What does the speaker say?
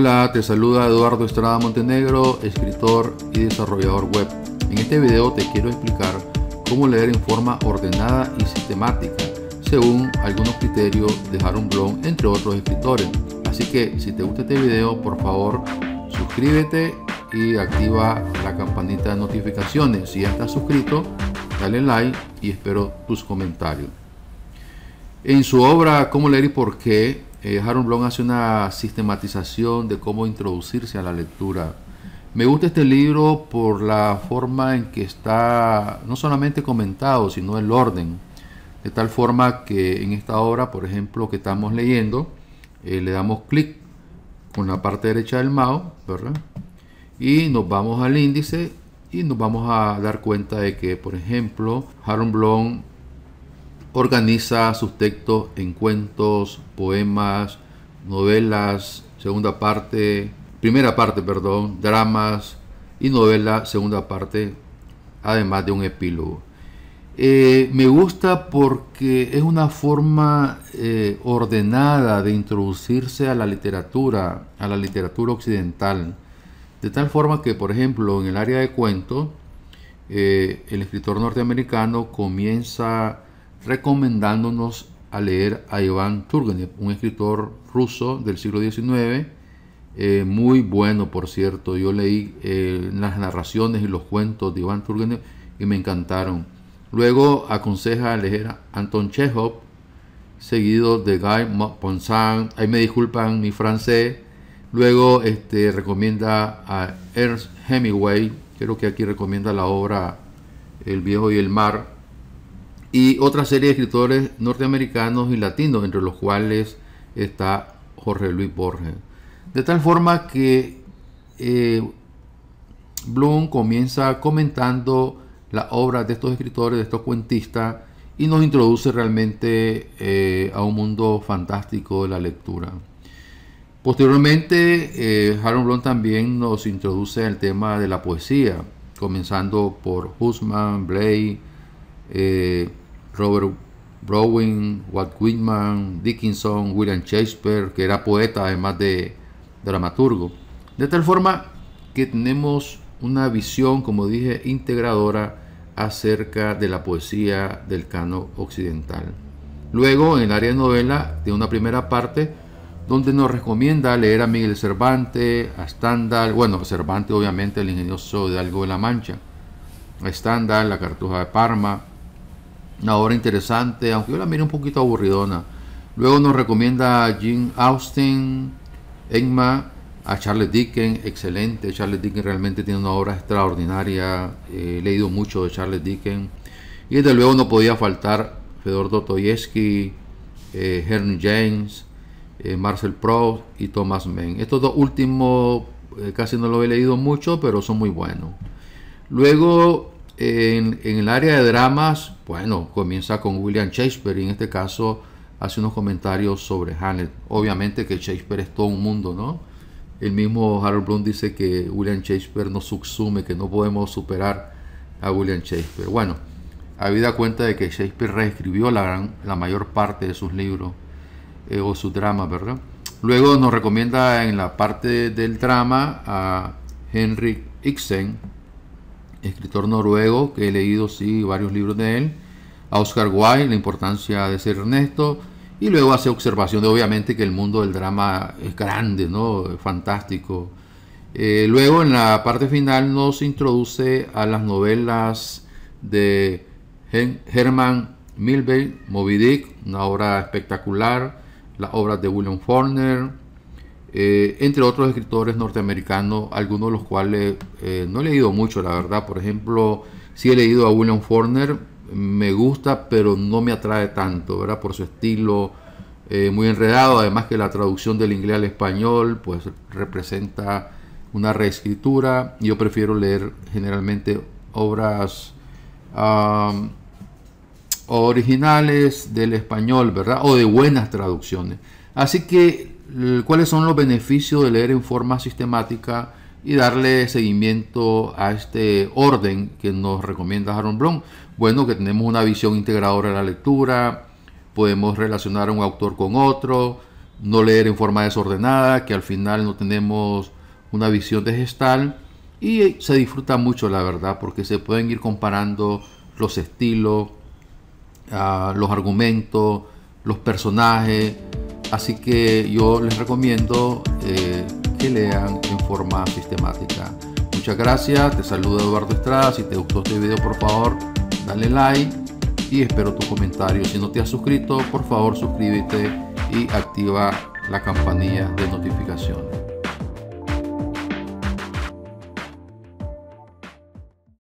Hola, te saluda Eduardo Estrada Montenegro, escritor y desarrollador web. En este video te quiero explicar cómo leer en forma ordenada y sistemática, según algunos criterios de Harun Bloom, entre otros escritores. Así que si te gusta este video, por favor, suscríbete y activa la campanita de notificaciones. Si ya estás suscrito, dale like y espero tus comentarios. En su obra Cómo leer y por qué, eh, Harold hace una sistematización de cómo introducirse a la lectura. Me gusta este libro por la forma en que está no solamente comentado, sino el orden. De tal forma que en esta obra, por ejemplo, que estamos leyendo, eh, le damos clic con la parte derecha del mouse, ¿verdad? Y nos vamos al índice y nos vamos a dar cuenta de que, por ejemplo, Harold Blong Organiza sus textos en cuentos, poemas, novelas, segunda parte, primera parte, perdón, dramas y novelas, segunda parte, además de un epílogo. Eh, me gusta porque es una forma eh, ordenada de introducirse a la literatura, a la literatura occidental. De tal forma que, por ejemplo, en el área de cuentos, eh, el escritor norteamericano comienza recomendándonos a leer a Iván Turgenev, un escritor ruso del siglo XIX, eh, muy bueno por cierto. Yo leí eh, las narraciones y los cuentos de Iván Turgenev y me encantaron. Luego aconseja leer a Anton Chekhov, seguido de Guy Ponsan. Ahí me disculpan mi francés. Luego este, recomienda a Ernst Hemingway, creo que aquí recomienda la obra El viejo y el mar y otra serie de escritores norteamericanos y latinos, entre los cuales está Jorge Luis Borges. De tal forma que eh, Bloom comienza comentando la obra de estos escritores, de estos cuentistas, y nos introduce realmente eh, a un mundo fantástico de la lectura. Posteriormente, eh, Harold Bloom también nos introduce al tema de la poesía, comenzando por Husman, Blake, Robert Browning, Walt Whitman, Dickinson, William Shakespeare, que era poeta además de dramaturgo. De tal forma que tenemos una visión, como dije, integradora acerca de la poesía del cano occidental. Luego, en el área de novela, de una primera parte, donde nos recomienda leer a Miguel Cervantes, a Stendhal, bueno, Cervantes obviamente el ingenioso Hidalgo de la Mancha, a Stendhal, la Cartuja de Parma, una obra interesante, aunque yo la miré un poquito aburridona. Luego nos recomienda a Jim Austin, Enma, a Charles Dickens, excelente. Charles Dickens realmente tiene una obra extraordinaria. Eh, he leído mucho de Charles Dickens. Y desde luego no podía faltar Fedor Dostoyevsky, eh, James, eh, Marcel Proust y Thomas Mann. Estos dos últimos eh, casi no los he leído mucho, pero son muy buenos. Luego, en el área de dramas, bueno, comienza con William Shakespeare y en este caso hace unos comentarios sobre Hamlet. Obviamente que Shakespeare es todo un mundo, ¿no? El mismo Harold Bloom dice que William Shakespeare nos subsume, que no podemos superar a William Shakespeare. Bueno, habida cuenta de que Shakespeare reescribió la, mayor parte de sus libros eh, o su drama, ¿verdad? Luego nos recomienda en la parte del drama a Henry Ibsen, escritor noruego que he leído sí varios libros de él, a Oscar Wilde, La importancia de ser Ernesto, y luego hace observación de obviamente que el mundo del drama es grande, ¿no? Fantástico. Eh, luego en la parte final nos introduce a las novelas de Herman Milberg, Moby Dick, una obra espectacular, las obras de William Forner, eh, entre otros escritores norteamericanos, algunos de los cuales eh, no he leído mucho, la verdad. Por ejemplo, sí he leído a William Forner me gusta, pero no me atrae tanto, ¿verdad? Por su estilo eh, muy enredado, además que la traducción del inglés al español, pues representa una reescritura. Yo prefiero leer generalmente obras originales del español, ¿verdad? O de buenas traducciones. Así que cuáles son los beneficios de leer en forma sistemática y darle seguimiento a este orden que nos recomienda Aaron Blum? Bueno, que tenemos una visión integradora de la lectura, podemos relacionar a un autor con otro, no leer en forma desordenada, que al final no tenemos una visión de gestal y se disfruta mucho la verdad porque se pueden ir comparando los estilos, ah, los argumentos, los personajes. Así que yo les recomiendo eh, que lean en forma sistemática. Muchas gracias, te saluda Eduardo Estrada, si te gustó este video por favor dale like y espero tus comentarios. Si no te has suscrito por favor suscríbete y activa la campanilla de notificaciones.